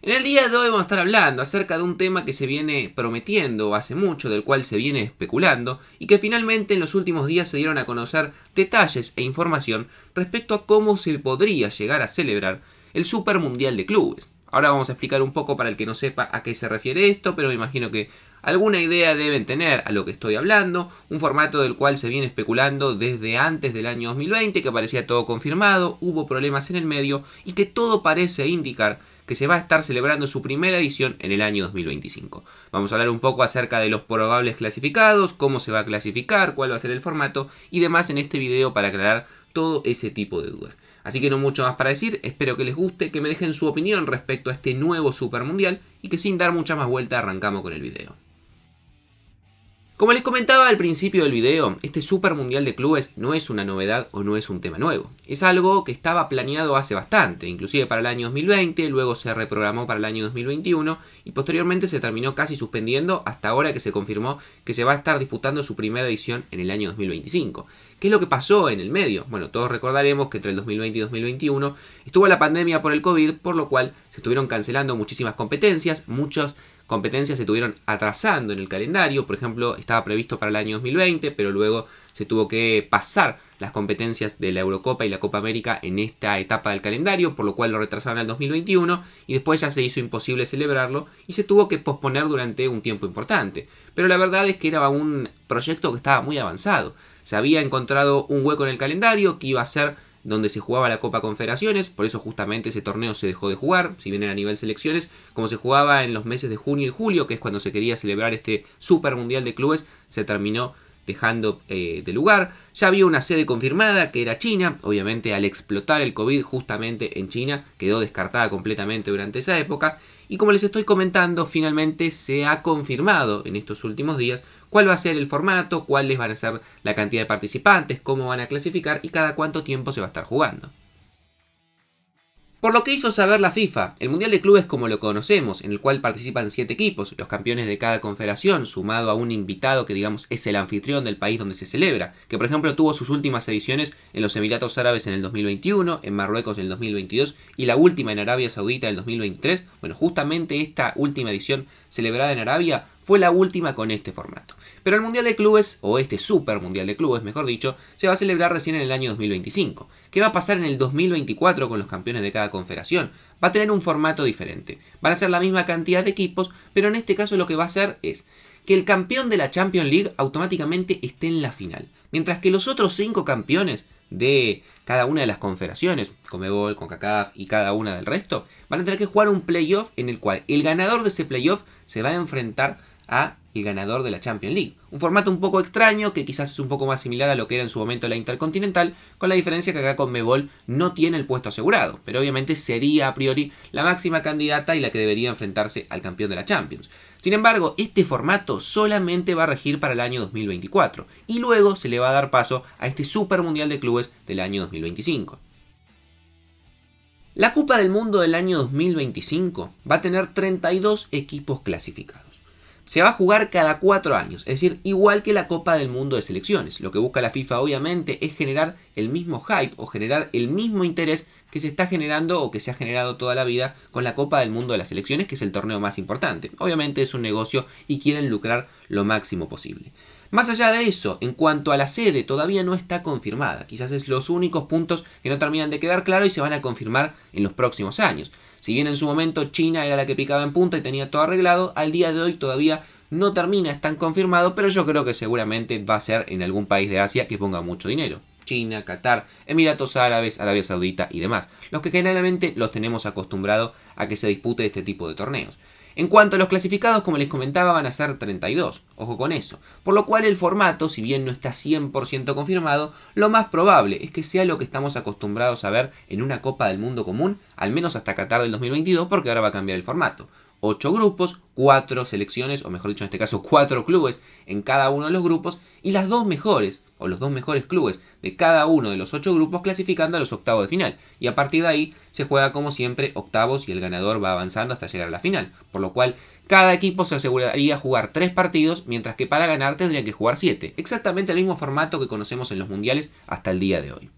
En el día de hoy vamos a estar hablando acerca de un tema que se viene prometiendo hace mucho, del cual se viene especulando y que finalmente en los últimos días se dieron a conocer detalles e información respecto a cómo se podría llegar a celebrar el Super Mundial de Clubes. Ahora vamos a explicar un poco para el que no sepa a qué se refiere esto, pero me imagino que alguna idea deben tener a lo que estoy hablando, un formato del cual se viene especulando desde antes del año 2020, que parecía todo confirmado, hubo problemas en el medio y que todo parece indicar que se va a estar celebrando su primera edición en el año 2025. Vamos a hablar un poco acerca de los probables clasificados, cómo se va a clasificar, cuál va a ser el formato y demás en este video para aclarar todo ese tipo de dudas. Así que no mucho más para decir, espero que les guste, que me dejen su opinión respecto a este nuevo Super Mundial y que sin dar mucha más vueltas arrancamos con el video. Como les comentaba al principio del video, este Super Mundial de Clubes no es una novedad o no es un tema nuevo. Es algo que estaba planeado hace bastante, inclusive para el año 2020, luego se reprogramó para el año 2021 y posteriormente se terminó casi suspendiendo hasta ahora que se confirmó que se va a estar disputando su primera edición en el año 2025. ¿Qué es lo que pasó en el medio? Bueno, todos recordaremos que entre el 2020 y 2021 estuvo la pandemia por el COVID, por lo cual se estuvieron cancelando muchísimas competencias, muchos competencias se tuvieron atrasando en el calendario, por ejemplo, estaba previsto para el año 2020, pero luego se tuvo que pasar las competencias de la Eurocopa y la Copa América en esta etapa del calendario, por lo cual lo retrasaron al 2021 y después ya se hizo imposible celebrarlo y se tuvo que posponer durante un tiempo importante. Pero la verdad es que era un proyecto que estaba muy avanzado. Se había encontrado un hueco en el calendario que iba a ser donde se jugaba la Copa Confederaciones, por eso justamente ese torneo se dejó de jugar, si bien era a nivel selecciones, como se jugaba en los meses de junio y julio, que es cuando se quería celebrar este Super Mundial de Clubes, se terminó dejando eh, de lugar. Ya había una sede confirmada que era China, obviamente al explotar el COVID justamente en China, quedó descartada completamente durante esa época. Y como les estoy comentando, finalmente se ha confirmado en estos últimos días cuál va a ser el formato, cuáles van a ser la cantidad de participantes, cómo van a clasificar y cada cuánto tiempo se va a estar jugando. Por lo que hizo saber la FIFA, el Mundial de Clubes como lo conocemos, en el cual participan 7 equipos, los campeones de cada confederación, sumado a un invitado que digamos es el anfitrión del país donde se celebra, que por ejemplo tuvo sus últimas ediciones en los Emiratos Árabes en el 2021, en Marruecos en el 2022 y la última en Arabia Saudita en el 2023. Bueno, justamente esta última edición celebrada en Arabia fue la última con este formato. Pero el Mundial de Clubes, o este Super Mundial de Clubes, mejor dicho, se va a celebrar recién en el año 2025. ¿Qué va a pasar en el 2024 con los campeones de cada confederación? Va a tener un formato diferente. Van a ser la misma cantidad de equipos, pero en este caso lo que va a hacer es que el campeón de la Champions League automáticamente esté en la final. Mientras que los otros cinco campeones de cada una de las confederaciones, con CONCACAF y cada una del resto, van a tener que jugar un playoff en el cual el ganador de ese playoff se va a enfrentar a el ganador de la Champions League. Un formato un poco extraño que quizás es un poco más similar a lo que era en su momento la Intercontinental, con la diferencia que acá con Mebol no tiene el puesto asegurado, pero obviamente sería a priori la máxima candidata y la que debería enfrentarse al campeón de la Champions. Sin embargo, este formato solamente va a regir para el año 2024 y luego se le va a dar paso a este Super Mundial de Clubes del año 2025. La Copa del Mundo del año 2025 va a tener 32 equipos clasificados. Se va a jugar cada cuatro años, es decir, igual que la Copa del Mundo de Selecciones. Lo que busca la FIFA obviamente es generar el mismo hype o generar el mismo interés que se está generando o que se ha generado toda la vida con la Copa del Mundo de las Selecciones, que es el torneo más importante. Obviamente es un negocio y quieren lucrar lo máximo posible. Más allá de eso, en cuanto a la sede, todavía no está confirmada. Quizás es los únicos puntos que no terminan de quedar claros y se van a confirmar en los próximos años. Si bien en su momento China era la que picaba en punta y tenía todo arreglado, al día de hoy todavía no termina, están confirmado, pero yo creo que seguramente va a ser en algún país de Asia que ponga mucho dinero. China, Qatar, Emiratos Árabes, Arabia Saudita y demás. Los que generalmente los tenemos acostumbrados a que se dispute este tipo de torneos. En cuanto a los clasificados, como les comentaba, van a ser 32, ojo con eso. Por lo cual el formato, si bien no está 100% confirmado, lo más probable es que sea lo que estamos acostumbrados a ver en una Copa del Mundo común, al menos hasta Qatar del 2022, porque ahora va a cambiar el formato. 8 grupos, 4 selecciones, o mejor dicho en este caso 4 clubes en cada uno de los grupos, y las dos mejores o los dos mejores clubes de cada uno de los ocho grupos clasificando a los octavos de final. Y a partir de ahí se juega como siempre octavos y el ganador va avanzando hasta llegar a la final. Por lo cual cada equipo se aseguraría jugar tres partidos mientras que para ganar tendría que jugar siete. Exactamente el mismo formato que conocemos en los mundiales hasta el día de hoy.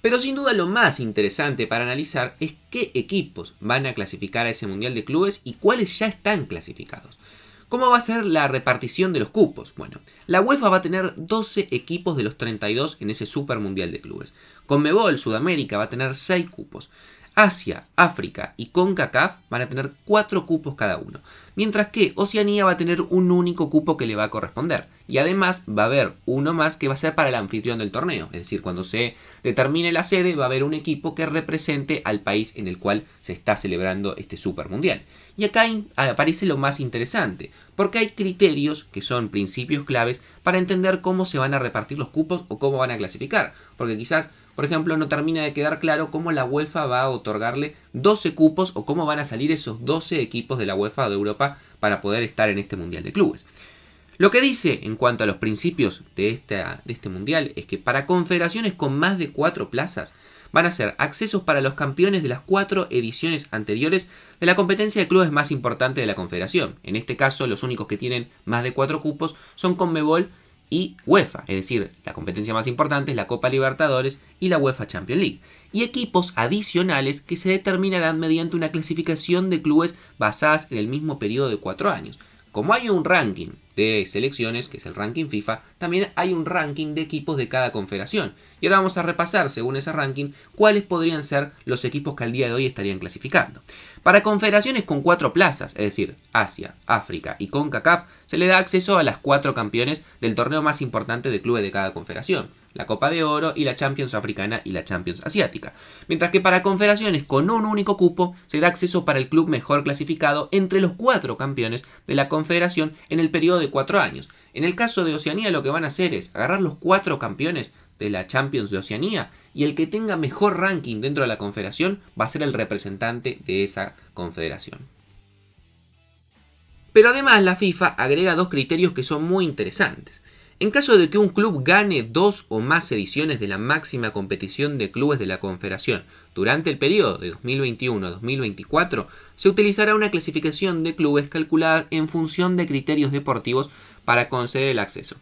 Pero sin duda lo más interesante para analizar es qué equipos van a clasificar a ese Mundial de Clubes y cuáles ya están clasificados. ¿Cómo va a ser la repartición de los cupos? Bueno, la UEFA va a tener 12 equipos de los 32 en ese Super Mundial de Clubes. Conmebol Sudamérica va a tener 6 cupos. Asia, África y CONCACAF van a tener cuatro cupos cada uno, mientras que Oceanía va a tener un único cupo que le va a corresponder. Y además va a haber uno más que va a ser para el anfitrión del torneo, es decir, cuando se determine la sede va a haber un equipo que represente al país en el cual se está celebrando este Super Mundial. Y acá aparece lo más interesante, porque hay criterios que son principios claves para entender cómo se van a repartir los cupos o cómo van a clasificar, porque quizás por ejemplo, no termina de quedar claro cómo la UEFA va a otorgarle 12 cupos o cómo van a salir esos 12 equipos de la UEFA de Europa para poder estar en este Mundial de Clubes. Lo que dice en cuanto a los principios de, de este Mundial es que para confederaciones con más de 4 plazas, van a ser accesos para los campeones de las cuatro ediciones anteriores de la competencia de clubes más importante de la Confederación. En este caso, los únicos que tienen más de cuatro cupos son Conmebol y UEFA, es decir, la competencia más importante es la Copa Libertadores y la UEFA Champions League, y equipos adicionales que se determinarán mediante una clasificación de clubes basadas en el mismo periodo de cuatro años. Como hay un ranking de selecciones, que es el ranking FIFA, también hay un ranking de equipos de cada confederación. Y ahora vamos a repasar, según ese ranking, cuáles podrían ser los equipos que al día de hoy estarían clasificando. Para confederaciones con cuatro plazas, es decir, Asia, África y CONCACAF, se le da acceso a las cuatro campeones del torneo más importante de clubes de cada confederación la Copa de Oro y la Champions Africana y la Champions Asiática. Mientras que para confederaciones con un único cupo se da acceso para el club mejor clasificado entre los cuatro campeones de la confederación en el periodo de cuatro años. En el caso de Oceanía lo que van a hacer es agarrar los cuatro campeones de la Champions de Oceanía y el que tenga mejor ranking dentro de la confederación va a ser el representante de esa confederación. Pero además la FIFA agrega dos criterios que son muy interesantes. En caso de que un club gane dos o más ediciones de la máxima competición de clubes de la confederación durante el periodo de 2021 2024 se utilizará una clasificación de clubes calculada en función de criterios deportivos para conceder el acceso.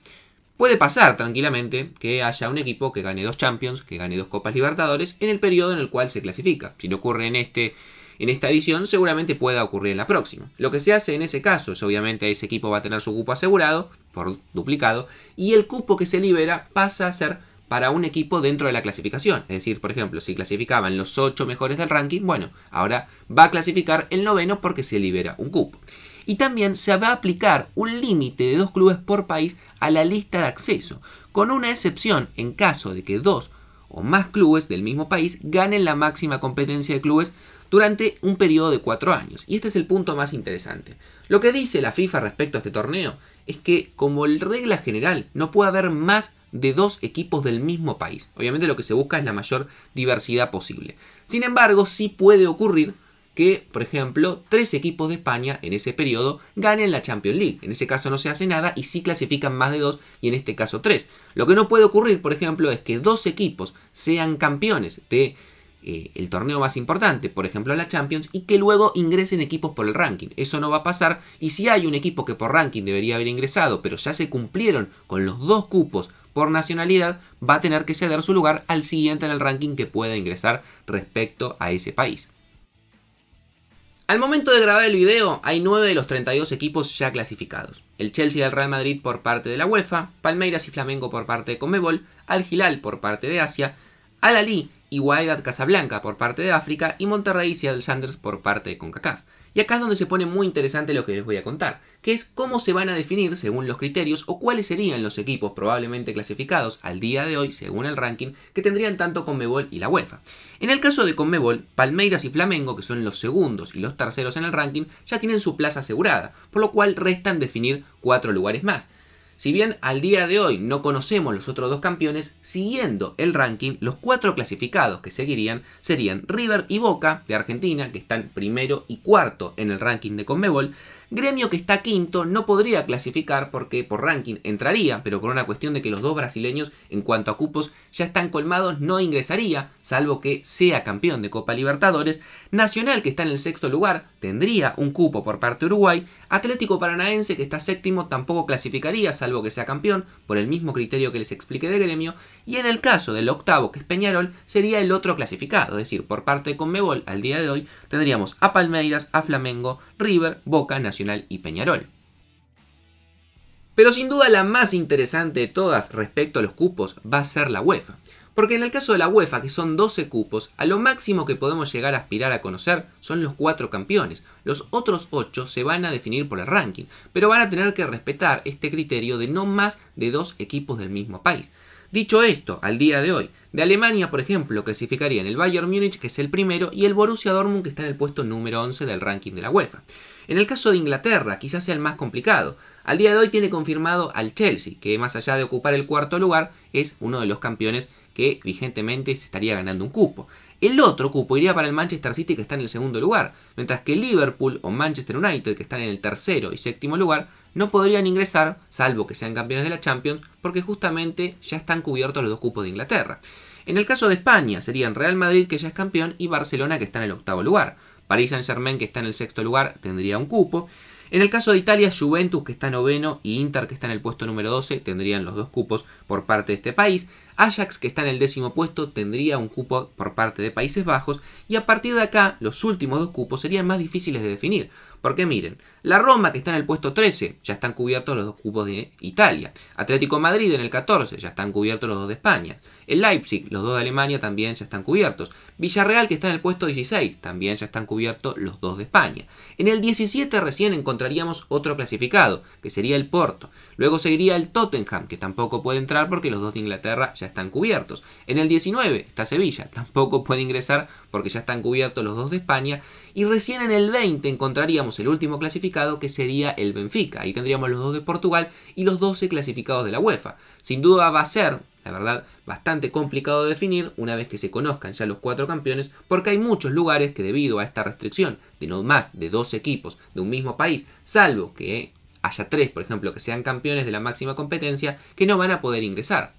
Puede pasar tranquilamente que haya un equipo que gane dos Champions, que gane dos Copas Libertadores en el periodo en el cual se clasifica. Si no ocurre en este en esta edición, seguramente pueda ocurrir en la próxima. Lo que se hace en ese caso es obviamente ese equipo va a tener su cupo asegurado, por duplicado, y el cupo que se libera pasa a ser para un equipo dentro de la clasificación. Es decir, por ejemplo, si clasificaban los 8 mejores del ranking, bueno, ahora va a clasificar el noveno porque se libera un cupo. Y también se va a aplicar un límite de dos clubes por país a la lista de acceso, con una excepción en caso de que dos o más clubes del mismo país ganen la máxima competencia de clubes durante un periodo de cuatro años. Y este es el punto más interesante. Lo que dice la FIFA respecto a este torneo es que, como regla general, no puede haber más de dos equipos del mismo país. Obviamente lo que se busca es la mayor diversidad posible. Sin embargo, sí puede ocurrir que, por ejemplo, tres equipos de España en ese periodo ganen la Champions League. En ese caso no se hace nada y sí clasifican más de dos y en este caso tres. Lo que no puede ocurrir, por ejemplo, es que dos equipos sean campeones de eh, el torneo más importante, por ejemplo la Champions, y que luego ingresen equipos por el ranking. Eso no va a pasar y si hay un equipo que por ranking debería haber ingresado, pero ya se cumplieron con los dos cupos por nacionalidad va a tener que ceder su lugar al siguiente en el ranking que pueda ingresar respecto a ese país. Al momento de grabar el video hay 9 de los 32 equipos ya clasificados. El Chelsea del Real Madrid por parte de la UEFA, Palmeiras y Flamengo por parte de Conmebol, Al Hilal por parte de Asia, Al Ali y Wydad Casablanca por parte de África y Monterrey y Seattle Sanders por parte de CONCACAF. Y acá es donde se pone muy interesante lo que les voy a contar, que es cómo se van a definir según los criterios o cuáles serían los equipos probablemente clasificados al día de hoy según el ranking que tendrían tanto Conmebol y la UEFA. En el caso de Conmebol, Palmeiras y Flamengo, que son los segundos y los terceros en el ranking, ya tienen su plaza asegurada, por lo cual restan definir cuatro lugares más. Si bien al día de hoy no conocemos los otros dos campeones, siguiendo el ranking, los cuatro clasificados que seguirían serían River y Boca de Argentina, que están primero y cuarto en el ranking de Conmebol, Gremio que está quinto no podría clasificar porque por ranking entraría, pero por una cuestión de que los dos brasileños en cuanto a cupos ya están colmados no ingresaría, salvo que sea campeón de Copa Libertadores. Nacional que está en el sexto lugar tendría un cupo por parte de Uruguay. Atlético Paranaense que está séptimo tampoco clasificaría, salvo que sea campeón, por el mismo criterio que les expliqué de Gremio. Y en el caso del octavo que es Peñarol sería el otro clasificado, es decir, por parte de Conmebol al día de hoy tendríamos a Palmeiras, a Flamengo, River, Boca, Nacional y Peñarol. Pero sin duda la más interesante de todas respecto a los cupos va a ser la UEFA, porque en el caso de la UEFA, que son 12 cupos, a lo máximo que podemos llegar a aspirar a conocer son los 4 campeones. Los otros 8 se van a definir por el ranking, pero van a tener que respetar este criterio de no más de 2 equipos del mismo país. Dicho esto, al día de hoy, de Alemania, por ejemplo, clasificarían el Bayern Múnich, que es el primero, y el Borussia Dortmund, que está en el puesto número 11 del ranking de la UEFA. En el caso de Inglaterra, quizás sea el más complicado. Al día de hoy tiene confirmado al Chelsea, que más allá de ocupar el cuarto lugar, es uno de los campeones que vigentemente se estaría ganando un cupo. El otro cupo iría para el Manchester City que está en el segundo lugar, mientras que Liverpool o Manchester United que están en el tercero y séptimo lugar no podrían ingresar, salvo que sean campeones de la Champions, porque justamente ya están cubiertos los dos cupos de Inglaterra. En el caso de España serían Real Madrid que ya es campeón y Barcelona que está en el octavo lugar. Paris Saint Germain que está en el sexto lugar tendría un cupo en el caso de Italia, Juventus, que está noveno, y Inter, que está en el puesto número 12, tendrían los dos cupos por parte de este país. Ajax, que está en el décimo puesto, tendría un cupo por parte de Países Bajos. Y a partir de acá, los últimos dos cupos serían más difíciles de definir. Porque miren, la Roma que está en el puesto 13, ya están cubiertos los dos cupos de Italia. Atlético Madrid en el 14, ya están cubiertos los dos de España. El Leipzig, los dos de Alemania también ya están cubiertos. Villarreal que está en el puesto 16, también ya están cubiertos los dos de España. En el 17 recién encontraríamos otro clasificado, que sería el Porto. Luego seguiría el Tottenham, que tampoco puede entrar porque los dos de Inglaterra ya están cubiertos. En el 19 está Sevilla, tampoco puede ingresar porque ya están cubiertos los dos de España. Y recién en el 20 encontraríamos el último clasificado que sería el Benfica. Ahí tendríamos los dos de Portugal y los 12 clasificados de la UEFA. Sin duda va a ser, la verdad, bastante complicado de definir una vez que se conozcan ya los cuatro campeones porque hay muchos lugares que debido a esta restricción de no más de dos equipos de un mismo país, salvo que haya tres, por ejemplo, que sean campeones de la máxima competencia, que no van a poder ingresar.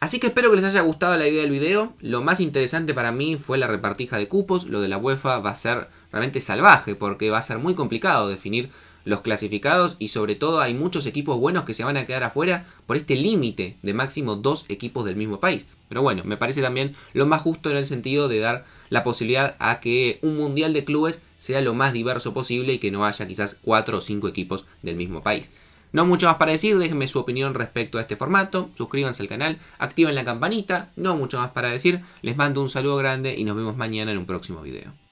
Así que espero que les haya gustado la idea del video. Lo más interesante para mí fue la repartija de cupos. Lo de la UEFA va a ser realmente salvaje, porque va a ser muy complicado definir los clasificados y sobre todo hay muchos equipos buenos que se van a quedar afuera por este límite de máximo dos equipos del mismo país. Pero bueno, me parece también lo más justo en el sentido de dar la posibilidad a que un mundial de clubes sea lo más diverso posible y que no haya quizás cuatro o cinco equipos del mismo país. No mucho más para decir, déjenme su opinión respecto a este formato, suscríbanse al canal, activen la campanita, no mucho más para decir, les mando un saludo grande y nos vemos mañana en un próximo video.